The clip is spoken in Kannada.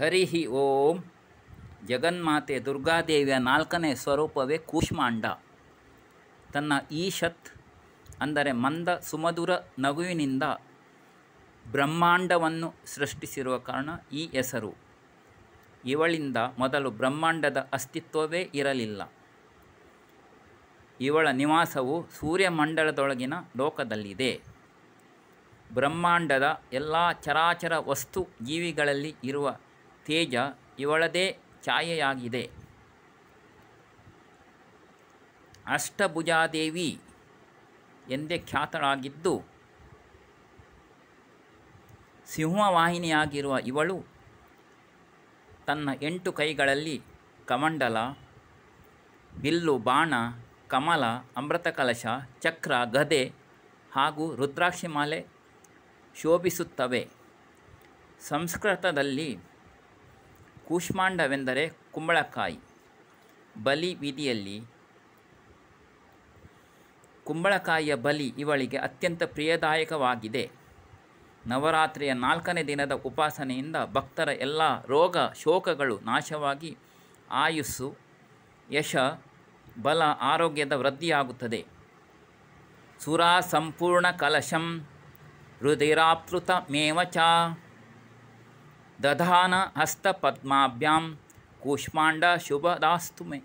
ಹರಿ ಓಂ ಜಗನ್ಮಾತೆ ದುರ್ಗಾದೇವಿಯ ನಾಲ್ಕನೇ ಸ್ವರೂಪವೇ ಕೂಷ್ಮಾಂಡ ತನ್ನ ಈಶತ್ ಅಂದರೆ ಮಂದ ಸುಮಧುರ ನಗುವಿನಿಂದ ಬ್ರಹ್ಮಾಂಡವನ್ನು ಸೃಷ್ಟಿಸಿರುವ ಕಾರಣ ಈ ಹೆಸರು ಇವಳಿಂದ ಮೊದಲು ಬ್ರಹ್ಮಾಂಡದ ಅಸ್ತಿತ್ವವೇ ಇರಲಿಲ್ಲ ಇವಳ ನಿವಾಸವು ಸೂರ್ಯಮಂಡಲದೊಳಗಿನ ಲೋಕದಲ್ಲಿದೆ ಬ್ರಹ್ಮಾಂಡದ ಎಲ್ಲ ಚರಾಚರ ವಸ್ತು ಜೀವಿಗಳಲ್ಲಿ ಇರುವ ತೇಜ ಇವಳದೇ ಛಾಯೆಯಾಗಿದೆ ಅಷ್ಟಭುಜಾದೇವಿ ಎಂದೇ ಖ್ಯಾತಳಾಗಿದ್ದು ಸಿಂಹವಾಹಿನಿಯಾಗಿರುವ ಇವಳು ತನ್ನ ಎಂಟು ಕೈಗಳಲ್ಲಿ ಕಮಂಡಲ ಬಿಲ್ಲು ಬಾಣ ಕಮಲ ಅಮೃತ ಕಲಶ ಚಕ್ರ ಗದೆ ಹಾಗೂ ರುದ್ರಾಕ್ಷಿಮಾಲೆ ಮಾಲೆ ಶೋಭಿಸುತ್ತವೆ ಸಂಸ್ಕೃತದಲ್ಲಿ ಕೂಷ್ಮಾಂಡವೆಂದರೆ ಕುಂಬಳಕಾಯಿ ಬಲಿ ವಿಧಿಯಲ್ಲಿ ಕುಂಬಳಕಾಯಿಯ ಬಲಿ ಇವಳಿಗೆ ಅತ್ಯಂತ ಪ್ರಿಯದಾಯಕವಾಗಿದೆ ನವರಾತ್ರಿಯ ನಾಲ್ಕನೇ ದಿನದ ಉಪಾಸನೆಯಿಂದ ಭಕ್ತರ ಎಲ್ಲ ರೋಗ ಶೋಕಗಳು ನಾಶವಾಗಿ ಆಯುಸ್ಸು ಯಶ ಬಲ ಆರೋಗ್ಯದ ವೃದ್ಧಿಯಾಗುತ್ತದೆ ಸುರ ಸಂಪೂರ್ಣ ಕಲಶಂ ಹೃದಯರಾಪ್ಲುತ ಮೇವಚ दधान हस्तपद्माभ्यां कूष्मांडा शुभदास्तु मे